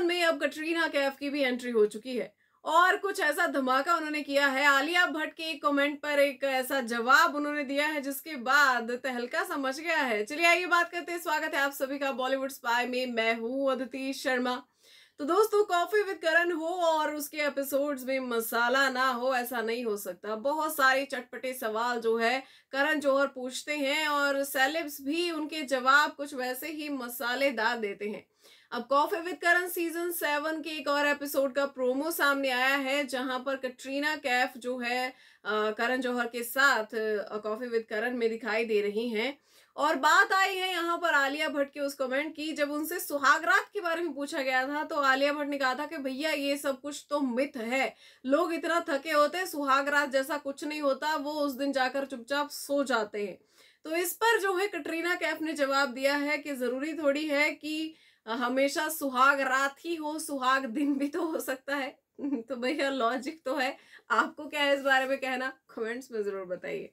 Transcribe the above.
2054 में अब कटरीना कैफ की भी एंट्री हो चुकी है और कुछ ऐसा धमाका उन्होंने किया है आलिया भट्ट के एक कमेंट पर एक ऐसा जवाब उन्होंने दिया है जिसके बाद तहलका समझ गया है चलिए आइए बात करते हैं स्वागत है आप सभी का बॉलीवुड स्पाई में मैं हूँ अदिति शर्मा तो दोस्तों कॉफी विद करण हो और उसके एपिसोड्स में मसाला ना हो ऐसा नहीं हो सकता बहुत सारे चटपटे सवाल जो है करण जौहर पूछते हैं और सेलिब्स भी उनके जवाब कुछ वैसे ही मसालेदार देते हैं अब coffee with Karan season seven के एक और एपिसोड का प्रोमो सामने आया है जहां पर कटरीना कैफ जो है करण जौहर के साथ कॉफी विद करण में दिखाई दे रही हैं और बात आई है यहाँ पर आलिया भट्ट के उस कमेंट की जब उनसे सुहागरात के बारे में पूछा गया था तो आलिया भट्ट ने कहा था कि भैया ये सब कुछ तो मिथ है लोग इतना थके होते हैं सुहागरात जैसा कुछ नहीं होता वो उस दिन जाकर चुपचाप सो जाते हैं तो इस पर जो है कटरीना कैफ ने जवाब दिया है कि ज़रूरी थोड़ी है कि हमेशा सुहाग रात ही हो सुहाग दिन भी तो हो सकता है तो भैया लॉजिक तो है आपको क्या है इस बारे में कहना कमेंट्स में ज़रूर बताइए